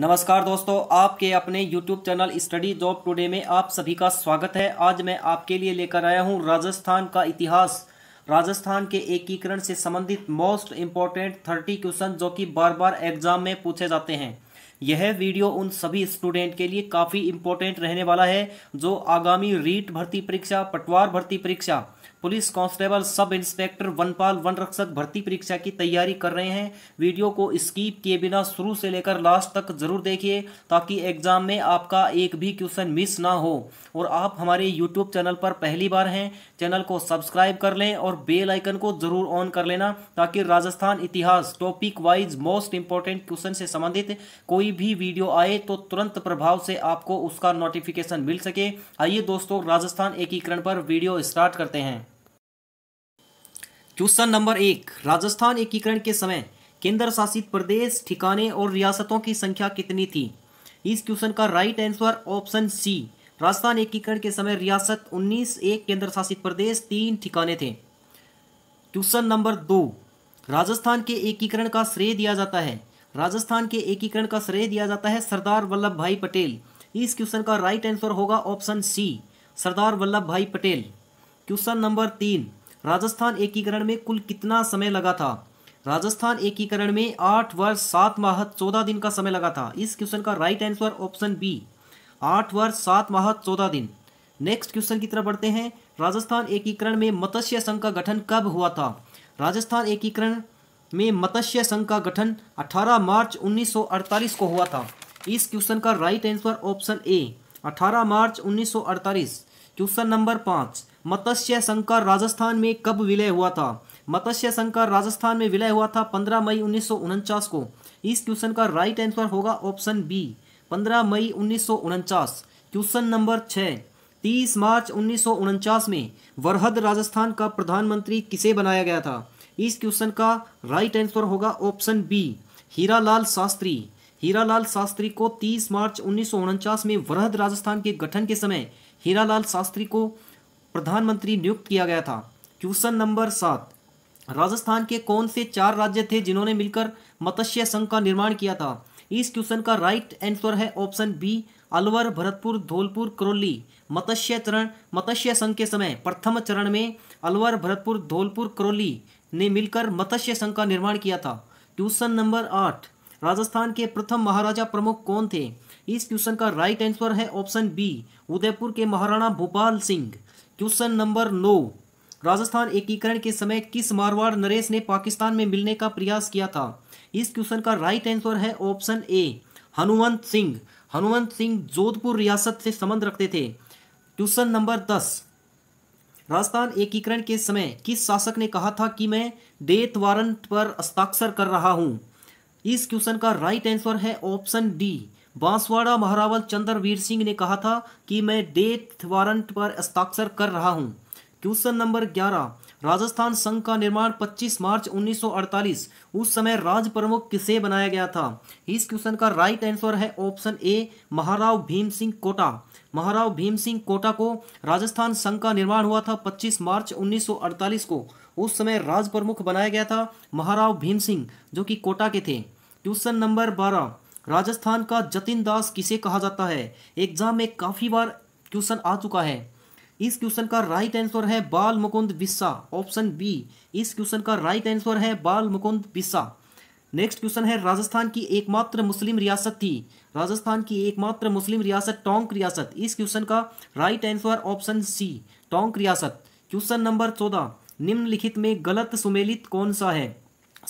नमस्कार दोस्तों आपके अपने YouTube channel Study Job Today में आप सभी का स्वागत है आज मैं आपके लिए लेकर आया हूं राजस्थान का इतिहास राजस्थान के एकीकरण से संबंधित मोस्ट इम्पॉर्टेंट थर्टी क्वेश्चन जो कि बार बार एग्जाम में पूछे जाते हैं यह वीडियो उन सभी स्टूडेंट के लिए काफ़ी इम्पोर्टेंट रहने वाला है जो आगामी रीट भर्ती परीक्षा पटवार भर्ती परीक्षा पुलिस कांस्टेबल सब इंस्पेक्टर वनपाल वन रक्षक भर्ती परीक्षा की तैयारी कर रहे हैं वीडियो को स्कीप किए बिना शुरू से लेकर लास्ट तक जरूर देखिए ताकि एग्जाम में आपका एक भी क्वेश्चन मिस ना हो और आप हमारे यूट्यूब चैनल पर पहली बार हैं चैनल को सब्सक्राइब कर लें और बेल आइकन को जरूर ऑन कर लेना ताकि राजस्थान इतिहास topic wise most important question से संबंधित कोई भी वीडियो आए तो तुरंत प्रभाव से आपको उसका नोटिफिकेशन मिल सके आइए दोस्तों राजस्थान एकीकरण पर वीडियो स्टार्ट करते हैं क्वेश्चन नंबर एक राजस्थान एकीकरण के समय केंद्र शासित प्रदेश ठिकाने और रियासतों की संख्या कितनी थी इस क्वेश्चन का right answer option C Rajasthan एकीकरण के समय रियासत 19 एक केंद्र शासित प्रदेश तीन ठिकाने थे क्वेश्चन नंबर दो राजस्थान के एकीकरण का श्रेय दिया जाता है राजस्थान के एकीकरण का श्रेय दिया जाता है सरदार वल्लभ भाई पटेल इस क्वेश्चन का राइट आंसर होगा option C Sardar Vallabh Bhai Patel question number तीन राजस्थान एकीकरण में कुल कितना समय लगा था राजस्थान एकीकरण में आठ वर्ष सात माह चौदह दिन का समय लगा था इस क्वेश्चन का राइट आंसर ऑप्शन बी आठ वर्ष सात माह चौदह दिन नेक्स्ट क्वेश्चन की तरफ बढ़ते हैं राजस्थान एकीकरण में मत्स्य संघ का गठन कब हुआ था राजस्थान एकीकरण में मत्स्य संघ का गठन 18 मार्च 1948 को हुआ था इस क्वेश्चन का राइट आंसर ऑप्शन ए 18 मार्च 1948 क्वेश्चन नंबर पाँच मत्स्य शंकर राजस्थान में कब विलय हुआ था मत्स्य शंकर राजस्थान में विलय हुआ था 15 मई उन्नीस को इस क्वेश्चन का राइट आंसर होगा ऑप्शन बी 15 मई उन्नीस क्वेश्चन नंबर छः तीस मार्च उन्नीस में वरहद राजस्थान का प्रधानमंत्री किसे बनाया गया था इस क्वेश्चन का राइट आंसर होगा ऑप्शन बी हीरालाल शास्त्री हीरालाल शास्त्री को 30 मार्च उन्नीस में वरहद राजस्थान के गठन के समय हीरालाल शास्त्री को प्रधानमंत्री नियुक्त किया गया था क्वेश्चन नंबर सात राजस्थान के कौन से चार राज्य थे जिन्होंने मिलकर मत्स्य संघ का निर्माण किया था इस क्वेश्चन का राइट आंसर है ऑप्शन बी अलवर भरतपुर धौलपुर करौली मत्स्य चरण मत्स्य संघ के समय प्रथम चरण में अलवर भरतपुर धौलपुर करौली ने मिलकर मत्स्य संघ का निर्माण किया था क्वेश्चन नंबर आठ राजस्थान के प्रथम महाराजा प्रमुख कौन थे इस क्वेश्चन का राइट आंसर है ऑप्शन बी उदयपुर के महाराणा भोपाल सिंह क्वेश्चन नंबर नौ राजस्थान एकीकरण के समय किस मारवाड़ नरेश ने पाकिस्तान में मिलने का प्रयास किया था इस क्वेश्चन का राइट आंसर है ऑप्शन ए हनुमंत सिंह हनुमंत सिंह जोधपुर रियासत से संबंध रखते थे क्वेश्चन नंबर दस राजस्थान एकीकरण के समय किस शासक ने कहा था कि मैं डेथ वारंट पर हस्ताक्षर कर रहा हूं इस क्वेश्चन का राइट आंसर है ऑप्शन डी बांसवाड़ा महारावल चंद्रवीर सिंह ने कहा था कि मैं डेथ वारंट पर हस्ताक्षर कर रहा हूं क्वेश्चन नंबर 11 राजस्थान संघ का निर्माण 25 मार्च 1948 उस समय राज प्रमुख किसे बनाया गया था इस क्वेश्चन का राइट आंसर है ऑप्शन ए महाराव भीम सिंह कोटा महाराव भीम सिंह कोटा को राजस्थान संघ का निर्माण हुआ था 25 मार्च 1948 को उस समय राज प्रमुख बनाया गया था महाराव भीम सिंह जो कि कोटा के थे क्वेश्चन नंबर बारह राजस्थान का जतिन दास किसे कहा जाता है एग्जाम में काफ़ी बार क्वेश्चन आ चुका है इस क्वेश्चन का राइट आंसर है बाल मुकुंद बिस्सा ऑप्शन बी इस क्वेश्चन का राइट आंसर है बाल मुकुंद बिस्सा नेक्स्ट क्वेश्चन है राजस्थान की एकमात्र मुस्लिम रियासत थी राजस्थान की एकमात्र मुस्लिम रियासत टोंक रियासत इस क्वेश्चन का right answer option C Tonk रियासत क्वेश्चन नंबर चौदह निम्नलिखित में गलत सुमेलित कौन सा है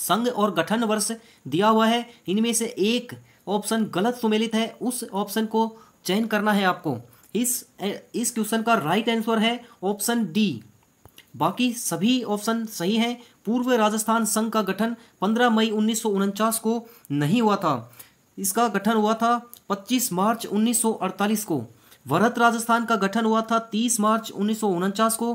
संघ और गठन वर्ष दिया हुआ है इनमें से एक ऑप्शन गलत सुमेलित है उस ऑप्शन को चयन करना है आपको इस इस क्वेश्चन का राइट आंसर है ऑप्शन डी बाकी सभी ऑप्शन सही हैं पूर्व राजस्थान संघ का गठन 15 मई उन्नीस को नहीं हुआ था इसका गठन हुआ था 25 मार्च 1948 को वरत राजस्थान का गठन हुआ था 30 मार्च उन्नीस को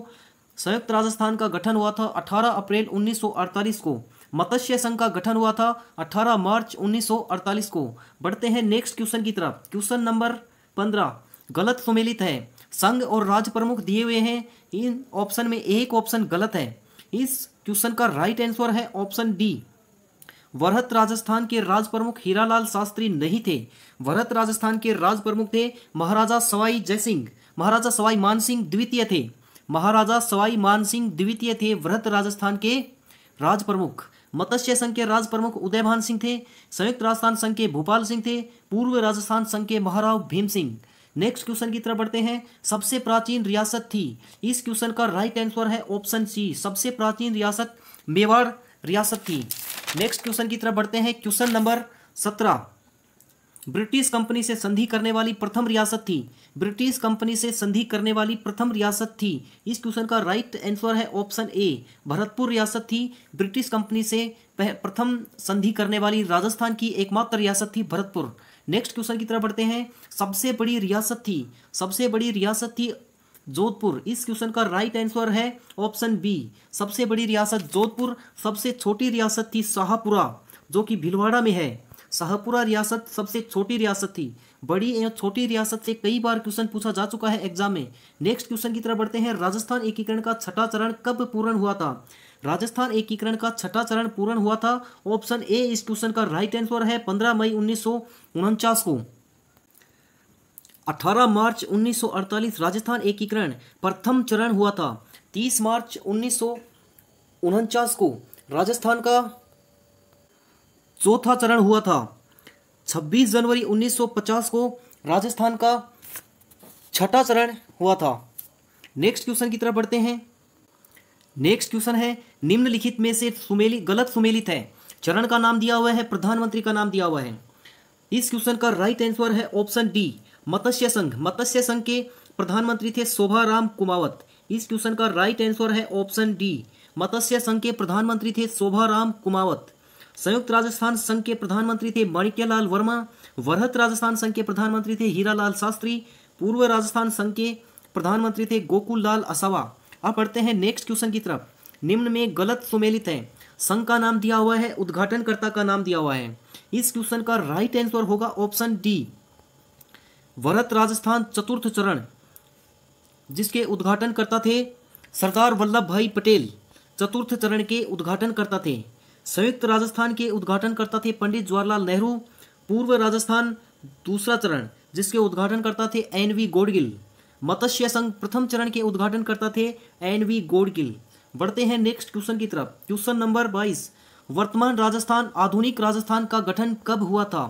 संयुक्त राजस्थान का गठन हुआ था 18 अप्रैल 1948 को मत्स्य संघ का गठन हुआ था 18 मार्च 1948 को बढ़ते हैं नेक्स्ट क्वेश्चन की तरफ क्वेश्चन नंबर 15 गलत सुमेलित है संघ और राज प्रमुख दिए हुए हैं इन ऑप्शन में एक ऑप्शन गलत है इस क्वेश्चन का राइट आंसर है ऑप्शन डी वरहत राजस्थान के राज प्रमुख हीरालाल शास्त्री नहीं थे वरहत राजस्थान के राज प्रमुख थे महाराजा सवाई जयसिंह महाराजा सवाई मान सिंह द्वितीय थे महाराजा सवाई मान सिंह द्वितीय थे वरहत राजस्थान के राज प्रमुख मत्स्य संघ के राज प्रमुख उदयभान सिंह थे संयुक्त राजस्थान संघ के भोपाल सिंह थे पूर्व राजस्थान संघ के महाराव भीम सिंह नेक्स्ट क्वेश्चन की तरफ बढ़ते हैं सबसे प्राचीन रियासत थी इस क्वेश्चन का राइट आंसर है ऑप्शन सी सबसे प्राचीन रियासत मेवाड़ रियासत थी नेक्स्ट क्वेश्चन की तरफ बढ़ते हैं क्वेश्चन नंबर सत्रह ब्रिटिश कंपनी से संधि करने वाली प्रथम रियासत थी ब्रिटिश कंपनी से संधि करने वाली प्रथम रियासत थी इस क्वेश्चन का राइट आंसर है ऑप्शन ए भरतपुर रियासत थी ब्रिटिश कंपनी से प्रथम संधि करने वाली राजस्थान की एकमात्र रियासत थी भरतपुर नेक्स्ट क्वेश्चन की तरफ बढ़ते हैं सबसे बड़ी रियासत थी सबसे बड़ी रियासत थी जोधपुर इस क्वेश्चन का राइट आंसर है ऑप्शन बी सबसे बड़ी रियासत जोधपुर सबसे छोटी रियासत थी शाहपुरा जो कि भिलवाड़ा में है शाहपुरा रियासत सबसे छोटी रियासत थी बड़ी एवं छोटी रियासत से कई बार क्वेश्चन पूछा जा चुका है एग्जाम में नेक्स्ट क्वेश्चन की तरफ बढ़ते हैं राजस्थान एकीकरण का छठा चरण कब पूर्ण हुआ था राजस्थान एकीकरण का छठा चरण पूर्ण हुआ था ऑप्शन ए इस क्वेश्चन का राइट आंसर है पंद्रह मई उन्नीस को 18 मार्च 1948 राजस्थान एकीकरण प्रथम चरण हुआ था 30 मार्च उन्नीस को राजस्थान का चौथा चरण हुआ था 26 जनवरी 1950 को राजस्थान का छठा चरण हुआ था नेक्स्ट क्वेश्चन की तरफ बढ़ते हैं नेक्स्ट क्वेश्चन है निम्नलिखित में से सुमेली गलत सुमेलित है चरण का नाम दिया हुआ है प्रधानमंत्री का नाम दिया हुआ है इस क्वेश्चन का राइट आंसर है ऑप्शन डी मत्स्य संघ मत्स्य संघ के प्रधानमंत्री थे शोभा राम कुमावत इस क्वेश्चन का राइट आंसर है ऑप्शन डी मत्स्य संघ के प्रधानमंत्री थे शोभा राम कुमावत संयुक्त राजस्थान संघ के प्रधानमंत्री थे माणिक्यलाल वर्मा वरहत राजस्थान संघ के प्रधानमंत्री थे हीरालाल शास्त्री पूर्व राजस्थान संघ के प्रधानमंत्री थे गोकुल लाल असावा अब पढ़ते हैं नेक्स्ट क्वेश्चन की तरफ निम्न में गलत सुमेलित है संघ का नाम दिया हुआ है उद्घाटनकर्ता का नाम दिया हुआ है इस क्वेश्चन का राइट आंसर होगा ऑप्शन डी वरत राजस्थान चतुर्थ चरण जिसके उद्घाटनकर्ता थे सरदार वल्लभ भाई पटेल चतुर्थ चरण के उद्घाटनकर्ता थे संयुक्त राजस्थान के उद्घाटनकर्ता थे पंडित जवाहरलाल नेहरू पूर्व राजस्थान दूसरा चरण जिसके उद्घाटनकर्ता थे एन वी गोडगिल मत्स्य संघ प्रथम चरण के उद्घाटनकर्ता थे एन वी गोडगिल बढ़ते हैं नेक्स्ट क्वेश्चन की तरफ क्वेश्चन नंबर बाईस वर्तमान राजस्थान आधुनिक राजस्थान का गठन कब हुआ था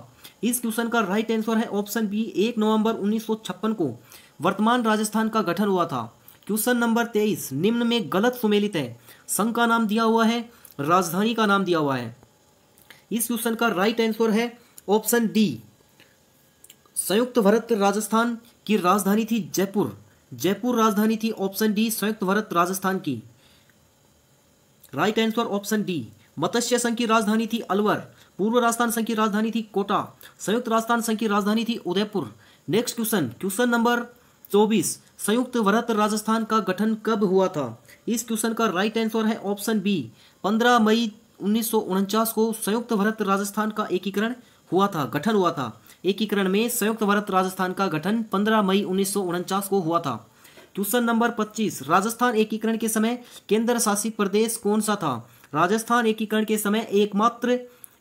इस क्वेश्चन का राइट आंसर है ऑप्शन बी एक नवंबर उन्नीस को वर्तमान राजस्थान का गठन हुआ था क्वेश्चन नंबर तेईस निम्न में गलत सुमेलित है संघ का नाम दिया हुआ है राजधानी का नाम दिया हुआ है इस क्वेश्चन का राइट आंसर है ऑप्शन डी संयुक्त भारत राजस्थान की राजधानी थी जयपुर जयपुर राजधानी थी ऑप्शन डी संयुक्त भारत राजस्थान की right answer option D Matsya Sangh की राजधानी थी अलवर पूर्व राजस्थान संघ की राजधानी थी कोटा संयुक्त राजस्थान संघ की राजधानी थी Udaipur next question question number चौबीस संयुक्त भारत राजस्थान का गठन कब हुआ था इस क्वेश्चन का राइट आंसर है ऑप्शन बी 15 मई उन्नीस को संयुक्त भारत राजस्थान का एकीकरण हुआ था गठन हुआ था एकीकरण में संयुक्त भारत राजस्थान का गठन 15 मई उन्नीस को हुआ था क्वेश्चन नंबर 25 राजस्थान एकीकरण के समय केंद्र शासित प्रदेश कौन सा था राजस्थान एकीकरण के समय एकमात्र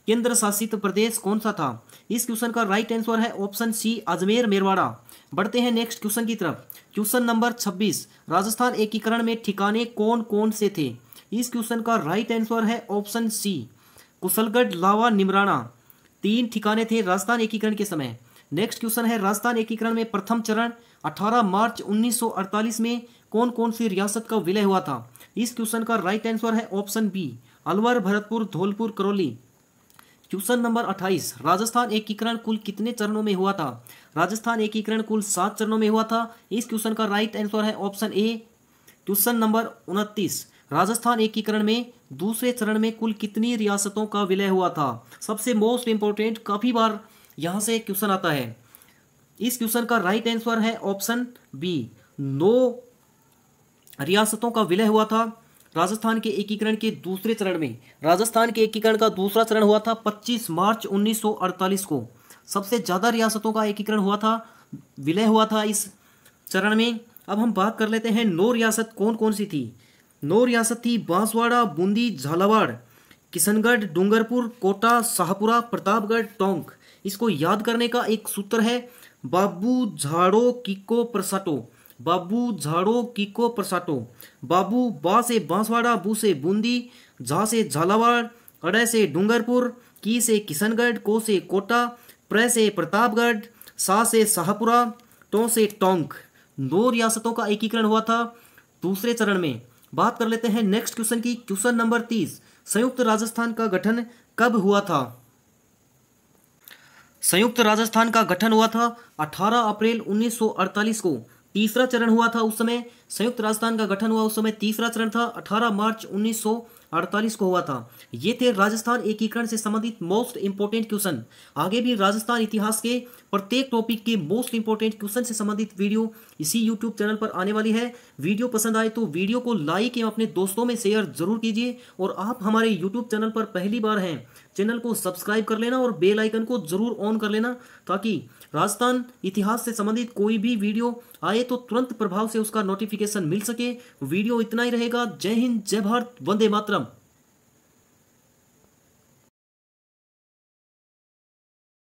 केंद्र शासित प्रदेश कौन सा था इस क्वेश्चन का राइट आंसर है ऑप्शन सी अजमेर मेरवाड़ा बढ़ते हैं नेक्स्ट क्वेश्चन की तरफ क्वेश्चन नंबर 26 राजस्थान एकीकरण में ठिकाने कौन कौन से थे इस क्वेश्चन का राइट आंसर है ऑप्शन सी कुशलगढ़ लावा निमराना तीन ठिकाने थे राजस्थान एकीकरण के समय नेक्स्ट क्वेश्चन है राजस्थान एकीकरण में प्रथम चरण 18 मार्च 1948 में कौन कौन सी रियासत का विलय हुआ था इस क्वेश्चन का राइट आंसर है option B Alwar Bharatpur Dholpur Karauli question number 28 Rajasthan एकीकरण कुल कितने चरणों में हुआ था राजस्थान एकीकरण कुल सात चरणों में हुआ था इस क्वेश्चन का राइट आंसर है ऑप्शन ए क्वेश्चन नंबर उनतीस राजस्थान एकीकरण में दूसरे चरण में कुल कितनी रियासतों का विलय हुआ था सबसे मोस्ट इंपॉर्टेंट काफी बार यहाँ से क्वेश्चन आता है इस क्वेश्चन का राइट आंसर है ऑप्शन बी नौ रियासतों का विलय हुआ था राजस्थान के एकीकरण के दूसरे चरण में राजस्थान के एकीकरण का दूसरा चरण हुआ था 25 मार्च 1948 को सबसे ज़्यादा रियासतों का एकीकरण हुआ था विलय हुआ था इस चरण में अब हम बात कर लेते हैं नौ रियासत कौन कौन सी थी नौ रियासत थी बांसवाड़ा बूंदी झालावाड़ किशनगढ़ डूंगरपुर कोटा शाहपुरा प्रतापगढ़ टोंक इसको याद करने का एक सूत्र है बाबू झाड़ो किको प्रसाटो बाबू झाड़ो किको प्रसाटो बाबू बा से बांसवाड़ा बू से बूंदी झा से झालावाड़ अड़े से डूंगरपुर की से किशनगढ़ को से कोटा प्र से प्रतापगढ़ सा से शाहपुरा टों से टोंक दो रियासतों का एकीकरण हुआ था दूसरे चरण में बात कर लेते हैं नेक्स्ट क्वेश्चन की क्वेश्चन नंबर तीस संयुक्त राजस्थान का गठन कब हुआ था संयुक्त राजस्थान का गठन हुआ था 18 अप्रैल 1948 को तीसरा चरण हुआ था उस समय संयुक्त राजस्थान का गठन हुआ उस समय तीसरा चरण था 18 मार्च 1948 को हुआ था ये थे राजस्थान एकीकरण से संबंधित मोस्ट इंपोर्टेंट क्वेश्चन आगे भी राजस्थान इतिहास के प्रत्येक टॉपिक के मोस्ट इंपोर्टेंट क्वेश्चन से संबंधित वीडियो इसी यूट्यूब चैनल पर आने वाली है वीडियो पसंद आए तो वीडियो को लाइक एवं अपने दोस्तों में शेयर जरूर कीजिए और आप हमारे यूट्यूब चैनल पर पहली बार हैं चैनल को सब्सक्राइब कर लेना और बेलाइकन को जरूर ऑन कर लेना ताकि राजस्थान इतिहास से संबंधित कोई भी वीडियो आए तो तुरंत प्रभाव से उसका नोटिफिकेशन नोटिफिकेशन मिल सके वीडियो इतना ही रहेगा जय हिंद जय भारत वंदे मातरम